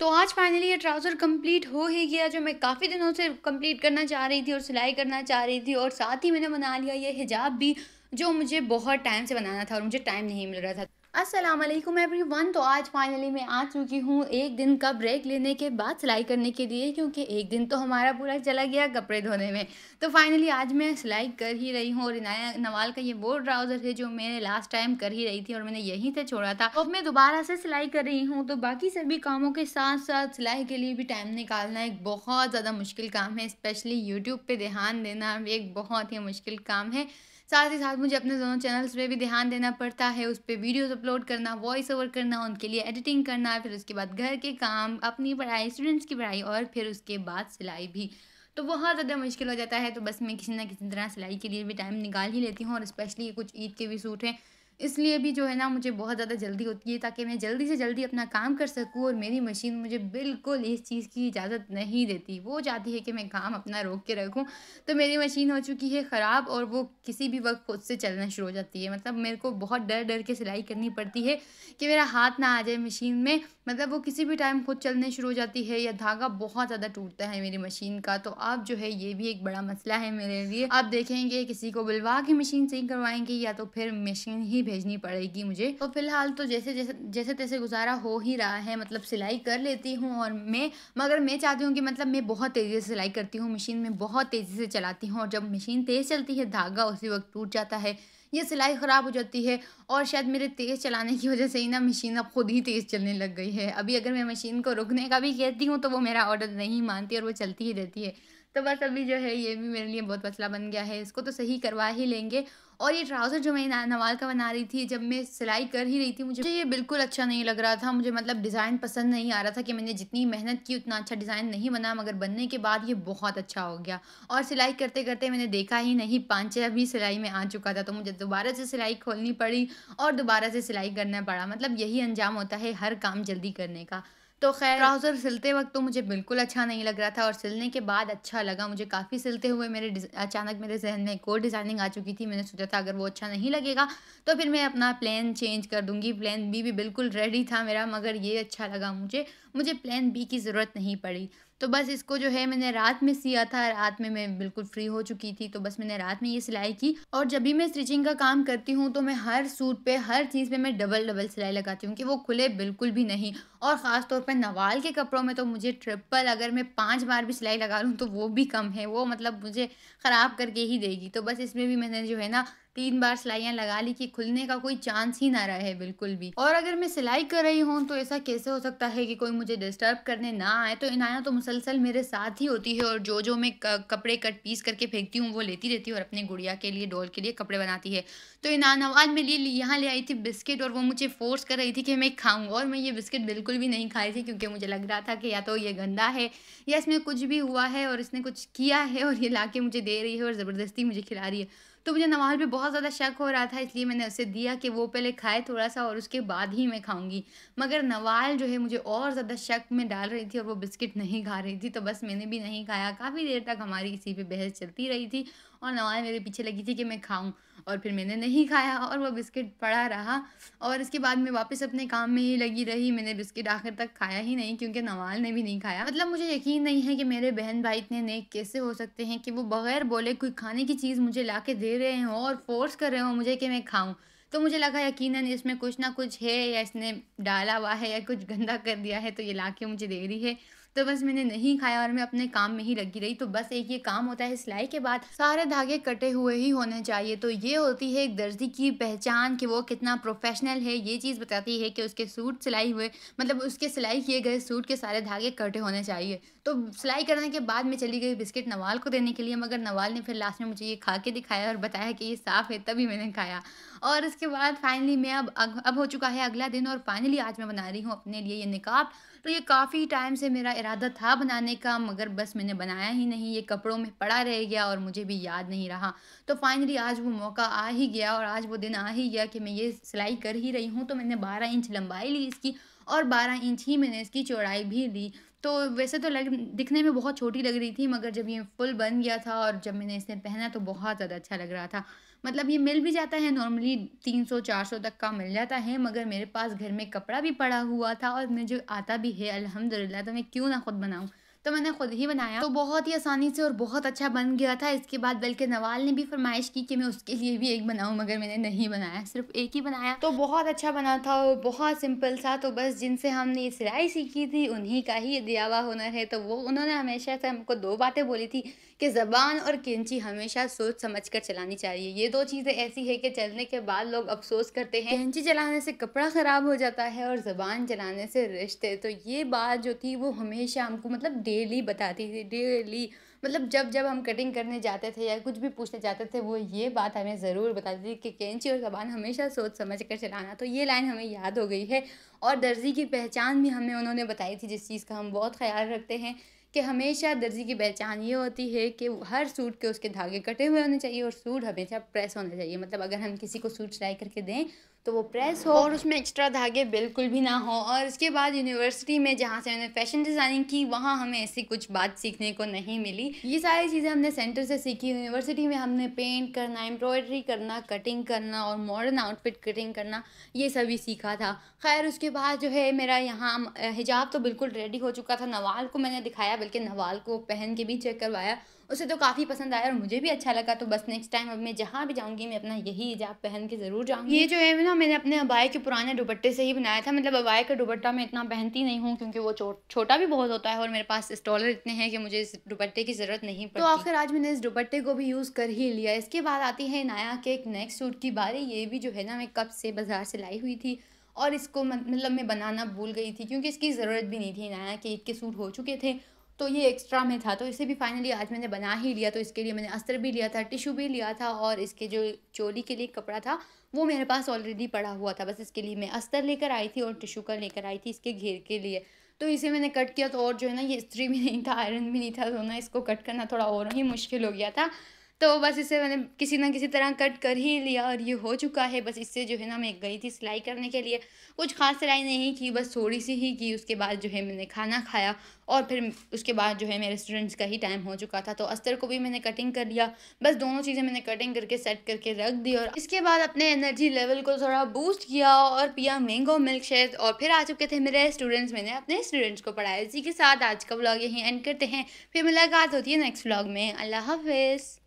तो आज फाइनली ये ट्राउज़र कंप्लीट हो ही गया जो मैं काफ़ी दिनों से कंप्लीट करना चाह रही थी और सिलाई करना चाह रही थी और साथ ही मैंने बना लिया ये हिजाब भी जो मुझे बहुत टाइम से बनाना था और मुझे टाइम नहीं मिल रहा था अस्सलाम वालेकुम एवरीवन तो आज फाइनली मैं आ चुकी हूँ एक दिन का ब्रेक लेने के बाद सिलाई करने के लिए क्योंकि एक दिन तो हमारा पूरा चला गया कपड़े धोने में तो फाइनली आज मैं सिलाई कर ही रही हूँ और इनाया नवाल का ये वो ट्राउज़र है जो मैंने लास्ट टाइम कर ही रही थी और मैंने यहीं से छोड़ा था अब मैं दोबारा से सिलाई कर रही हूँ तो बाकी सभी कामों के साथ साथ सिलाई के लिए भी टाइम निकालना एक बहुत ज़्यादा मुश्किल काम है स्पेशली यूट्यूब पर ध्यान देना भी एक बहुत ही मुश्किल काम है साथ ही साथ मुझे अपने दोनों चैनल्स पे भी ध्यान देना पड़ता है उस पर वीडियोज़ अपलोड करना वॉइस ओवर करना उनके लिए एडिटिंग करना फिर उसके बाद घर के काम अपनी पढ़ाई स्टूडेंट्स की पढ़ाई और फिर उसके बाद सिलाई भी तो बहुत ज़्यादा मुश्किल हो जाता है तो बस मैं किसी ना किसी तरह सिलाई के लिए भी टाइम निकाल ही लेती हूँ और स्पेशली कुछ ईद के भी सूट हैं इसलिए भी जो है ना मुझे बहुत ज़्यादा जल्दी होती है ताकि मैं जल्दी से जल्दी अपना काम कर सकूँ और मेरी मशीन मुझे बिल्कुल इस चीज़ की इजाज़त नहीं देती वो चाहती है कि मैं काम अपना रोक के रखूँ तो मेरी मशीन हो चुकी है ख़राब और वो किसी भी वक्त खुद से चलना शुरू हो जाती है मतलब मेरे को बहुत डर डर के सिलाई करनी पड़ती है कि मेरा हाथ ना आ जाए मशीन में मतलब वो किसी भी टाइम खुद चलने शुरू हो जाती है या धागा बहुत ज़्यादा टूटता है मेरी मशीन का तो आप जो है ये भी एक बड़ा मसला है मेरे लिए आप देखेंगे किसी को बुलवा के मशीन सही करवाएंगे या तो फिर मशीन ही भेजनी पड़ेगी मुझे तो फिलहाल तो जैसे जैसे जैसे तैसे गुजारा हो ही रहा है मतलब सिलाई कर लेती हूँ और मैं मगर मैं चाहती हूँ कि मतलब मैं बहुत तेज़ी से सिलाई करती हूँ मशीन में बहुत तेज़ी से चलाती हूँ और जब मशीन तेज़ चलती है धागा उसी वक्त टूट जाता है ये सिलाई ख़राब हो जाती है और शायद मेरे तेज़ चलाने की वजह से ही ना मशीन अब खुद ही तेज़ चलने लग गई है अभी अगर मैं मशीन को रुकने का भी कहती हूँ तो वो मेरा ऑर्डर नहीं मानती और वो चलती ही रहती है तो बस अभी जो है ये भी मेरे लिए बहुत मसला बन गया है इसको तो सही करवा ही लेंगे और ये ट्राउज़र जो मैं नवाल का बना रही थी जब मैं सिलाई कर ही रही थी मुझे ये बिल्कुल अच्छा नहीं लग रहा था मुझे मतलब डिज़ाइन पसंद नहीं आ रहा था कि मैंने जितनी मेहनत की उतना अच्छा डिज़ाइन नहीं बना मगर बनने के बाद ये बहुत अच्छा हो गया और सिलाई करते करते मैंने देखा ही नहीं पाँच छः अभी सिलाई में आ चुका था तो मुझे दोबारा से सिलाई खोलनी पड़ी और दोबारा से सिलाई करना पड़ा मतलब यही अंजाम होता है हर काम जल्दी करने का तो खैर ट्राउज़र सिलते वक्त तो मुझे बिल्कुल अच्छा नहीं लग रहा था और सिलने के बाद अच्छा लगा मुझे काफ़ी सिलते हुए मेरे अचानक मेरे जहन में एक और डिज़ाइनिंग आ चुकी थी मैंने सोचा था अगर वो अच्छा नहीं लगेगा तो फिर मैं अपना प्लान चेंज कर दूँगी प्लान बी भी बिल्कुल रेडी था मेरा मगर ये अच्छा लगा मुझे मुझे प्लान बी की ज़रूरत नहीं पड़ी तो बस इसको जो है मैंने रात में सिया था रात में मैं बिल्कुल फ्री हो चुकी थी तो बस मैंने रात में ये सिलाई की और जब भी मैं स्टिचिंग का काम करती हूँ तो मैं हर सूट पे हर चीज़ पे मैं डबल डबल सिलाई लगाती हूँ कि वो खुले बिल्कुल भी नहीं और ख़ास तौर पर नवाल के कपड़ों में तो मुझे ट्रिपल अगर मैं पाँच बार भी सिलाई लगा लूँ तो वो भी कम है वो मतलब मुझे ख़राब करके ही देगी तो बस इसमें भी मैंने जो है ना तीन बार सिलाइयाँ लगा ली कि खुलने का कोई चांस ही ना रहे बिल्कुल भी और अगर मैं सिलाई कर रही हूँ तो ऐसा कैसे हो सकता है कि कोई मुझे डिस्टर्ब करने ना आए तो इनाया तो मुसलसल मेरे साथ ही होती है और जो जो मैं कपड़े कट पीस करके फेंकती हूँ वो लेती रहती हूँ और अपने गुड़िया के लिए डोल के लिए कपड़े बनाती है तो इनान आवाज मेरे लिए यहाँ ले आई थी बिस्किट और वो मुझे फोर्स कर रही थी कि मैं खाऊँ और मैं ये बिस्किट बिल्कुल भी नहीं खाई थी क्योंकि मुझे लग रहा था कि या तो ये गंदा है या इसमें कुछ भी हुआ है और इसने कुछ किया है और ये ला मुझे दे रही है और ज़बरदस्ती मुझे खिला रही है तो मुझे नवाल पे बहुत ज़्यादा शक हो रहा था इसलिए मैंने उसे दिया कि वो पहले खाए थोड़ा सा और उसके बाद ही मैं खाऊंगी मगर नवाल जो है मुझे और ज़्यादा शक में डाल रही थी और वो बिस्किट नहीं खा रही थी तो बस मैंने भी नहीं खाया काफ़ी देर तक हमारी इसी पर बहस चलती रही थी और नवाल मेरे पीछे लगी थी कि मैं खाऊँ और फिर मैंने नहीं खाया और वो बिस्किट पड़ा रहा और इसके बाद मैं वापस अपने काम में ही लगी रही मैंने बिस्किट आखिर तक खाया ही नहीं क्योंकि नवाल ने भी नहीं खाया मतलब मुझे यकीन नहीं है कि मेरे बहन भाई इतने नेक कैसे हो सकते हैं कि वो बगैर बोले कोई खाने की चीज़ मुझे ला दे रहे हों और फोर्स कर रहे हों मुझे कि मैं खाऊँ तो मुझे लगा यकीनन इसमें कुछ ना कुछ है या इसने डाला हुआ है या कुछ गंदा कर दिया है तो ये ला के मुझे दे रही है तो बस मैंने नहीं खाया और मैं अपने काम में ही लगी रही तो बस एक ये काम होता है सिलाई के बाद सारे धागे कटे हुए ही होने चाहिए तो ये होती है एक दर्जी की पहचान कि वो कितना प्रोफेशनल है ये चीज़ बताती है कि उसके सूट सिलाई हुए मतलब उसके सिलाई किए गए सूट के सारे धागे कटे होने चाहिए तो सिलाई करने के बाद मैं चली गई बिस्किट नवाल को देने के लिए मगर नवाल ने फिर लास्ट में मुझे ये खा के दिखाया और बताया कि ये साफ़ है तभी मैंने खाया और इसके बाद फाइनली मैं अब अब हो चुका है अगला दिन और फाइनली आज मैं बना रही हूँ अपने लिए ये निकाब तो ये काफ़ी टाइम से मेरा इरादा था बनाने का मगर बस मैंने बनाया ही नहीं ये कपड़ों में पड़ा रह गया और मुझे भी याद नहीं रहा तो फाइनली आज वो मौका आ ही गया और आज वो दिन आ ही गया कि मैं ये सिलाई कर ही रही हूँ तो मैंने बारह इंच लंबाई ली इसकी और बारह इंच ही मैंने इसकी चौड़ाई भी ली तो वैसे तो लग दिखने में बहुत छोटी लग रही थी मगर जब ये फुल बन गया था और जब मैंने इसने पहना तो बहुत ज़्यादा अच्छा लग रहा था मतलब ये मिल भी जाता है नॉर्मली 300 400 तक का मिल जाता है मगर मेरे पास घर में कपड़ा भी पड़ा हुआ था और मुझे आता भी है अलहमदिल्ला तो मैं क्यों ना खुद बनाऊँ तो मैंने खुद ही बनाया तो बहुत ही आसानी से और बहुत अच्छा बन गया था इसके बाद बल्कि नवाल ने भी फरमाइश की कि मैं उसके लिए भी एक बनाऊँ मगर मैंने नहीं बनाया सिर्फ एक ही बनाया तो बहुत अच्छा बना था और बहुत सिंपल था तो बस जिनसे हमने ये सिलाई सीखी थी उन्हीं का ही दियावा दिया हुनर है तो वो उन्होंने हमेशा से हमको दो बातें बोली थी कि ज़बान और कैंची हमेशा सोच समझ कर चलानी चाहिए ये दो चीज़ें ऐसी है कि चलने के बाद लोग अफसोस करते हैं कैंची चलाने से कपड़ा ख़राब हो जाता है और ज़बान चलाने से रिश्ते तो ये बात जो थी वो हमेशा हमको मतलब डेली बताती थी डेली मतलब जब जब हम कटिंग करने जाते थे या कुछ भी पूछने जाते थे वो ये बात हमें ज़रूर बताती थी कि कैंची और जबान हमेशा सोच समझ कर चलाना तो ये लाइन हमें याद हो गई है और दर्जी की पहचान भी हमें उन्होंने बताई थी जिस चीज़ का हम बहुत ख्याल रखते हैं कि हमेशा दर्जी की पहचान ये होती है कि हर सूट के उसके धागे कटे हुए होने चाहिए और सूट हमेशा प्रेस होना चाहिए मतलब अगर हम किसी को सूट सिलाई करके दें तो वो प्रेस हो और उसमें एक्स्ट्रा धागे बिल्कुल भी ना हो और इसके बाद यूनिवर्सिटी में जहाँ से मैंने फैशन डिज़ाइनिंग की वहाँ हमें ऐसी कुछ बात सीखने को नहीं मिली ये सारी चीज़ें हमने सेंटर से सीखी यूनिवर्सिटी में हमने पेंट करना एम्ब्रॉयडरी करना कटिंग करना और मॉडर्न आउटफिट कटिंग करना ये सभी सीखा था खैर उसके बाद जो है मेरा यहाँ हिजाब तो बिल्कुल रेडी हो चुका था नवाल को मैंने दिखाया बल्कि नवाल को पहन के भी चेक करवाया उसे तो काफ़ी पसंद आया और मुझे भी अच्छा लगा तो बस नेक्स्ट टाइम अब मैं जहाँ भी जाऊँगी मैं अपना यही हिजाब पहन के ज़रूर जाऊँगी ये जो है ना मैंने अपने अबाई के पुराने दुपट्टे से ही बनाया था मतलब अबाई का दुपट्टा मैं इतना पहनती नहीं हूँ क्योंकि वो छोटा भी बहुत होता है और मेरे पास स्टॉलर इतने हैं कि मुझे इस दुपट्टे की ज़रूरत नहीं पड़ी तो आखिर आज मैंने इस दुपट्टे को भी यूज़ कर ही लिया इसके बाद आती है नाया के एक नेक्स्ट सूट की बारी ये भी जो है ना मैं कब से बाज़ार से लाई हुई थी और इसको मतलब मैं बनाना भूल गई थी क्योंकि इसकी ज़रूरत भी नहीं थी नया के एक के सूट हो चुके थे तो ये एक्स्ट्रा में था तो इसे भी फाइनली आज मैंने बना ही लिया तो इसके लिए मैंने अस्तर भी लिया था टिशू भी लिया था और इसके जो चोली के लिए कपड़ा था वो मेरे पास ऑलरेडी पड़ा हुआ था बस इसके लिए मैं अस्तर लेकर आई थी और टिशू का लेकर आई थी इसके घेर के लिए तो इसे मैंने कट किया तो और जो है ना ये स्त्री भी नहीं था आयरन भी नहीं था तो ना इसको कट करना थोड़ा और ही मुश्किल हो गया था तो बस इसे मैंने किसी ना किसी तरह कट कर ही लिया और ये हो चुका है बस इससे जो है ना मैं गई थी सिलाई करने के लिए कुछ खास सिलाई नहीं की बस थोड़ी सी ही की उसके बाद जो है मैंने खाना खाया और फिर उसके बाद जो है मेरे स्टूडेंट्स का ही टाइम हो चुका था तो अस्तर को भी मैंने कटिंग कर लिया बस दोनों चीज़ें मैंने कटिंग करके सेट करके रख दी और इसके बाद अपने एनर्जी लेवल को थोड़ा बूस्ट किया और पिया मैंगो मिल्क शेक और फिर आ चुके थे मेरे स्टूडेंट्स मैंने अपने स्टूडेंट्स को पढ़ाया इसी के साथ आज का ब्लॉग यहीं एंड करते हैं फिर मुलाकात होती है नेक्स्ट ब्लॉग में अल्लाह हाफिज़